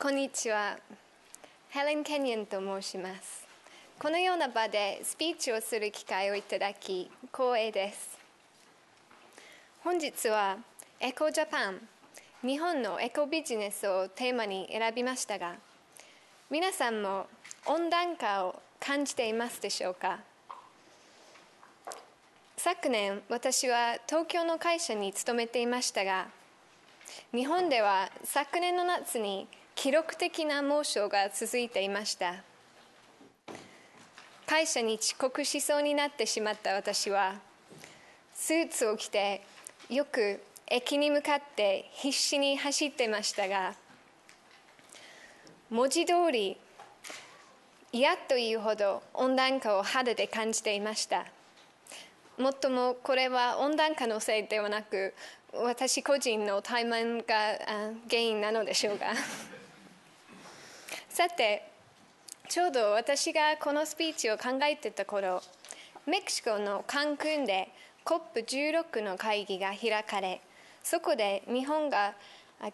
こんにちは。ヘレン・ケニアンと申します。このような場でスピーチをする機会をいただき、光栄です。本日は、エコジャパン、日本のエコビジネスをテーマに選びましたが、皆さんも温暖化を感じていますでしょうか昨年私は東京の会社に勤めていましたが日本では昨年の夏に記録的な猛暑が続いていました会社に遅刻しそうになってしまった私はスーツを着てよく駅に向かって必死に走ってましたが文字通り嫌というほど温暖化を肌で感じていましたもっともこれは温暖化のせいではなく私個人の怠慢が原因なのでしょうが。さてちょうど私がこのスピーチを考えてた頃メキシコのカンクンで COP16 の会議が開かれそこで日本が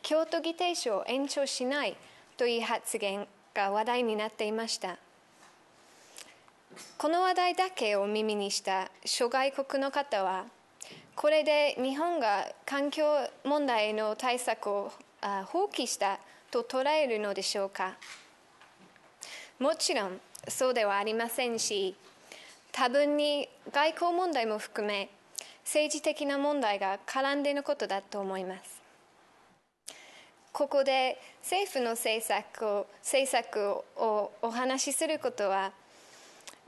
京都議定書を延長しないという発言が話題になっていましたこの話題だけを耳にした諸外国の方はこれで日本が環境問題への対策を放棄したと捉えるのでしょうか。もちろんそうではありませんし多分に外交問題も含め政治的な問題が絡んでのことだと思いますここで政府の政策を政策をお話しすることは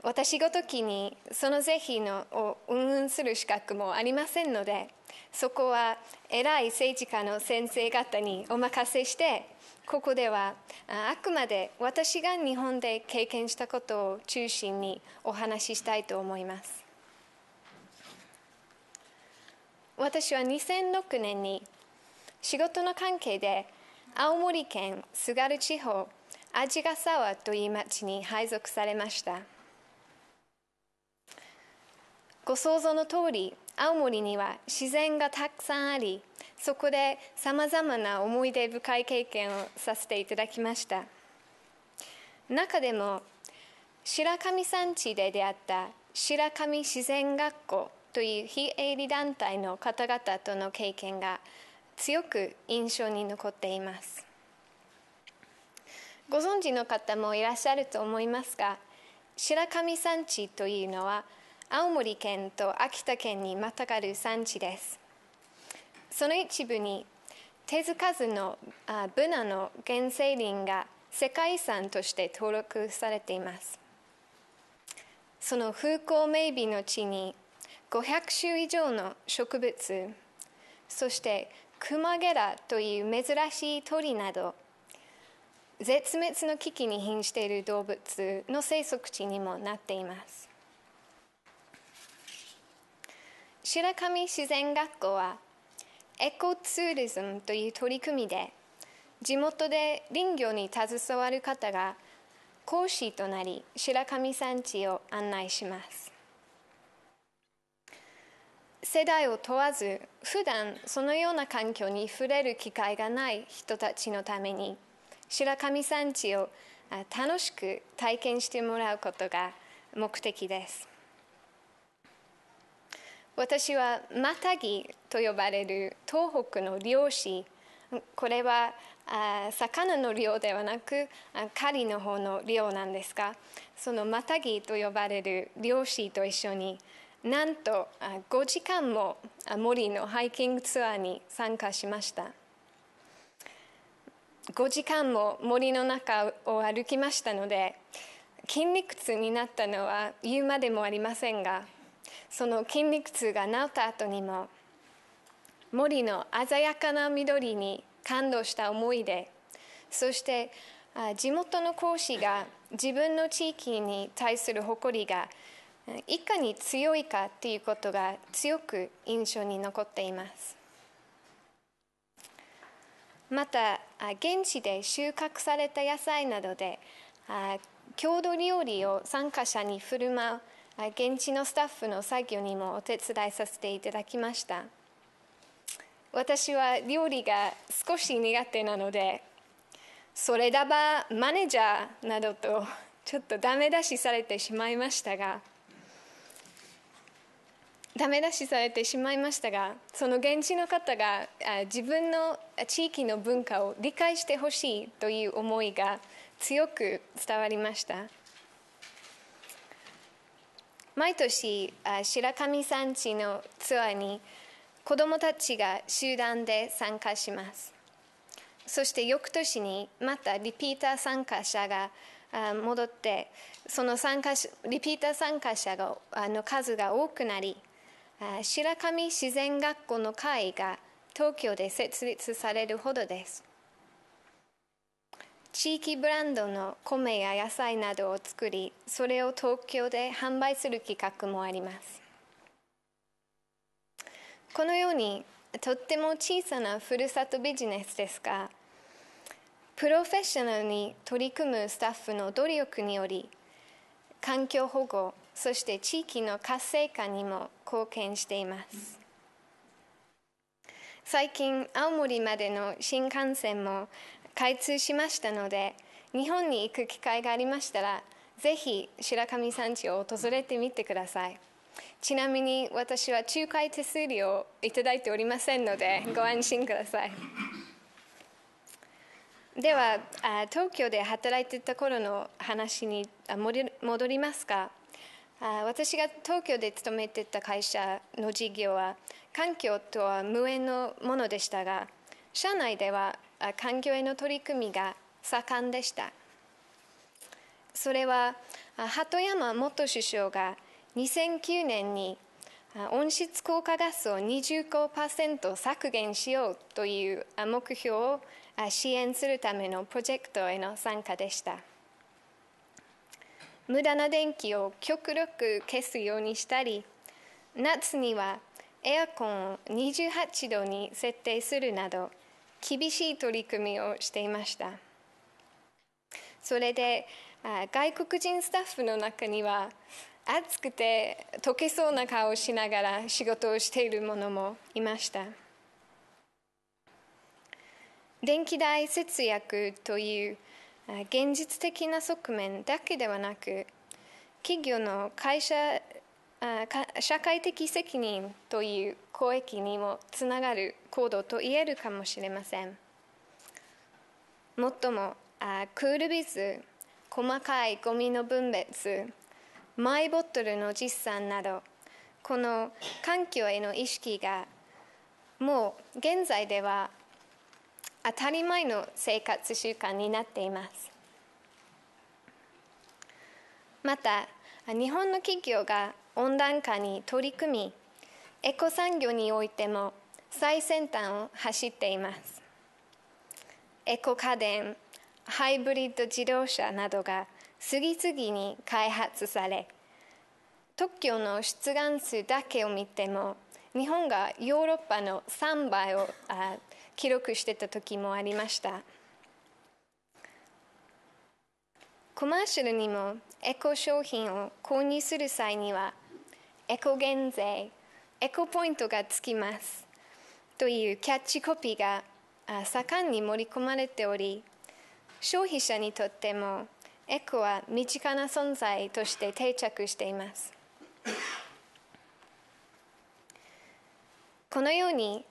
私ごときにその是非のを運運する資格もありませんのでそこは偉い政治家の先生方にお任せしてここではあくまで私が日本で経験したことを中心にお話ししたいと思います私は2006年に仕事の関係で青森県津軽地方鰺ヶ沢という町に配属されましたご想像の通り青森には自然がたくさんありそこでさまざまな思い出深い経験をさせていただきました中でも白神山地で出会った白神自然学校という非営利団体の方々との経験が強く印象に残っていますご存知の方もいらっしゃると思いますが白神山地というのは青森県と秋田県にまたがる産地ですその一部に手付かずのあブナの原生林が世界遺産として登録されていますその風光明媚の地に500種以上の植物そしてクマゲラという珍しい鳥など絶滅の危機に瀕している動物の生息地にもなっています白神自然学校はエコツーリズムという取り組みで地元で林業に携わる方が講師となり白神山地を案内します世代を問わず普段そのような環境に触れる機会がない人たちのために白神山地を楽しく体験してもらうことが目的です。私はマタギと呼ばれる東北の漁師これは魚の漁ではなく狩りの方の漁なんですがそのマタギと呼ばれる漁師と一緒になんと5時間も森のハイキングツアーに参加しました5時間も森の中を歩きましたので筋肉痛になったのは言うまでもありませんがその筋肉痛が治った後にも森の鮮やかな緑に感動した思い出そして地元の講師が自分の地域に対する誇りがいかに強いかっていうことが強く印象に残っていますまた現地で収穫された野菜などで郷土料理を参加者に振る舞う現地のスタッフの作業にもお手伝いさせていただきました私は料理が少し苦手なのでそれだばマネージャーなどとちょっとダメ出しされてしまいましたがダメ出しされてしまいましたがその現地の方が自分の地域の文化を理解してほしいという思いが強く伝わりました。毎年白神山地のツアーに子どもたちが集団で参加しますそして翌年にまたリピーター参加者が戻ってその参加リピーター参加者がの数が多くなり白神自然学校の会が東京で設立されるほどです地域ブランドの米や野菜などを作りそれを東京で販売する企画もありますこのようにとっても小さなふるさとビジネスですがプロフェッショナルに取り組むスタッフの努力により環境保護そして地域の活性化にも貢献しています最近青森までの新幹線も開通しましたので日本に行く機会がありましたらぜひ白神山地を訪れてみてくださいちなみに私は仲介手数料をいただいておりませんのでご安心くださいでは東京で働いてた頃の話に戻りますが私が東京で勤めてた会社の事業は環境とは無縁のものでしたが社内では環境への取り組みが盛んでしたそれは鳩山元首相が2009年に温室効果ガスを25%削減しようという目標を支援するためのプロジェクトへの参加でした無駄な電気を極力消すようにしたり夏にはエアコンを28度に設定するなど厳しい取り組みをしていましたそれで外国人スタッフの中には暑くて溶けそうな顔をしながら仕事をしている者もいました電気代節約という現実的な側面だけではなく企業の会社社会的責任という公益にもつながる行動と言えるかもしれませんもっともあクールビズ細かいゴミの分別マイボトルの実産などこの環境への意識がもう現在では当たり前の生活習慣になっていますまた日本の企業が温暖化に取り組みエコ産業においても最先端を走っていますエコ家電ハイブリッド自動車などが次々に開発され特許の出願数だけを見ても日本がヨーロッパの3倍を記録してた時もありましたコマーシャルにもエコ商品を購入する際にはエコ減税エコポイントがつきますというキャッチコピーが盛んに盛り込まれており消費者にとってもエコは身近な存在として定着していますこのように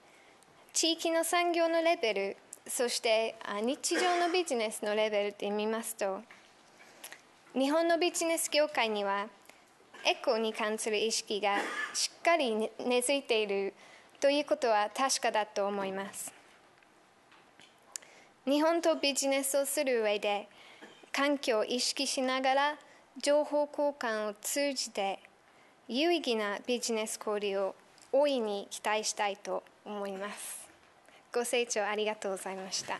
地域の産業のレベルそして日常のビジネスのレベルで見ますと日本のビジネス業界にはエコに関する意識がしっかり根付いているということは確かだと思います。日本とビジネスをする上で、環境を意識しながら情報交換を通じて有意義なビジネス交流を大いに期待したいと思います。ご清聴ありがとうございました。